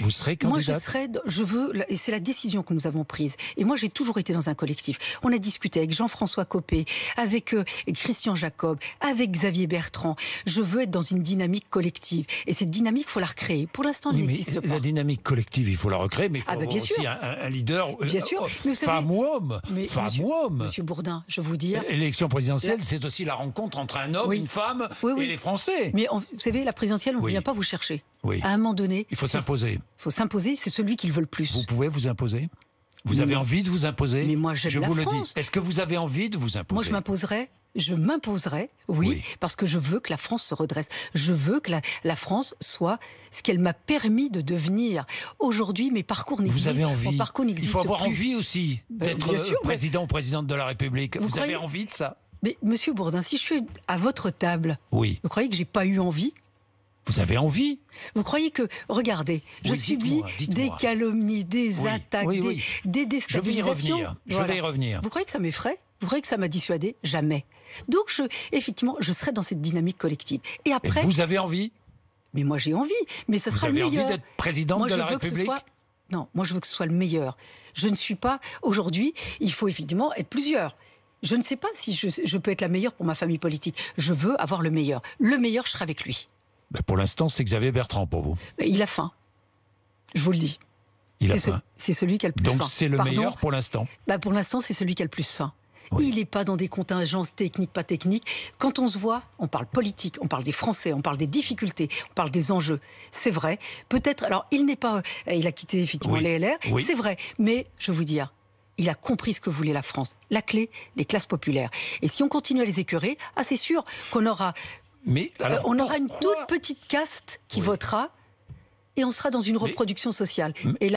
vous serez candidate. Moi, je serai, je veux, et c'est la décision que nous avons prise. Et moi, j'ai toujours été dans un collectif. On a discuté avec Jean-François Copé, avec euh, Christian Jacob, avec Xavier Bertrand. Je veux être dans une dynamique collective. Et cette dynamique, faut la recréer. Pour l'instant, elle oui, n'existe pas. La dynamique collective, il faut la recréer, mais il ah, faut bah, aussi un, leader. Euh, bien sûr. Euh, femme ou homme. femme monsieur, ou homme. Monsieur Bourdin, je vous dire. L'élection présidentielle, c'est aussi la rencontre entre un homme, une femme et les Français. Mais vous savez, la présidentielle, on ne vient pas vous chercher. À un moment donné, il faut faut s'imposer. faut s'imposer, c'est celui qu'ils veulent plus. Vous pouvez vous imposer Vous avez envie de vous imposer Mais moi, Je vous le dis. Est-ce que vous avez envie de vous imposer Moi, je m'imposerai. je m'imposerai, oui, parce que je veux que la France se redresse. Je veux que la, France soit ce qu'elle m'a permis de devenir. Aujourd'hui, mes parcours n'existent Vous avez envie. Il faut avoir envie aussi ben, d'être euh, président ou présidente de la République. Vous, avez envie de ça mais Monsieur Bourdin, si je suis à votre table, oui. vous croyez que j'ai pas eu envie vous avez envie Vous croyez que, regardez, je subis des calomnies, des attaques, Des, déstabilisations. Je vais y revenir. Vous croyez que ça m'effraie Vous croyez que ça m'a dissuadé Jamais. Donc, je, effectivement, je serai dans cette dynamique collective. Et après. vous avez envie Mais moi, j'ai envie. Mais ça sera le meilleur. avez envie d'être de je la veux République Non, moi, je veux que ce soit le meilleur. Je ne suis pas. Aujourd'hui, il faut évidemment être plusieurs. Je ne sais pas si je, je peux être la meilleure pour ma famille politique. Je veux avoir le meilleur. Le meilleur, je serai avec lui. Bah, pour l'instant, c'est Xavier Bertrand pour vous. il a faim. Je vous le dis. Il a faim. C'est celui qui a le plus Donc faim. Donc c'est le meilleur pour l'instant. Bah, pour l'instant, c'est celui qui a le plus faim. Il n'est pas dans des contingences techniques, pas techniques. Quand on se voit, on parle politique, on parle des Français, on parle des difficultés, on parle des enjeux. C'est vrai. Peut-être. Alors, il n'est pas. Euh, il a quitté effectivement les LR. C'est vrai. Mais je vous dire, hein, il a compris ce que voulait la France. La clé, les classes populaires. Et si on continue à les écœurer, ah, c'est sûr qu'on aura euh, on aura une toute petite caste qui votera et on sera dans une reproduction sociale.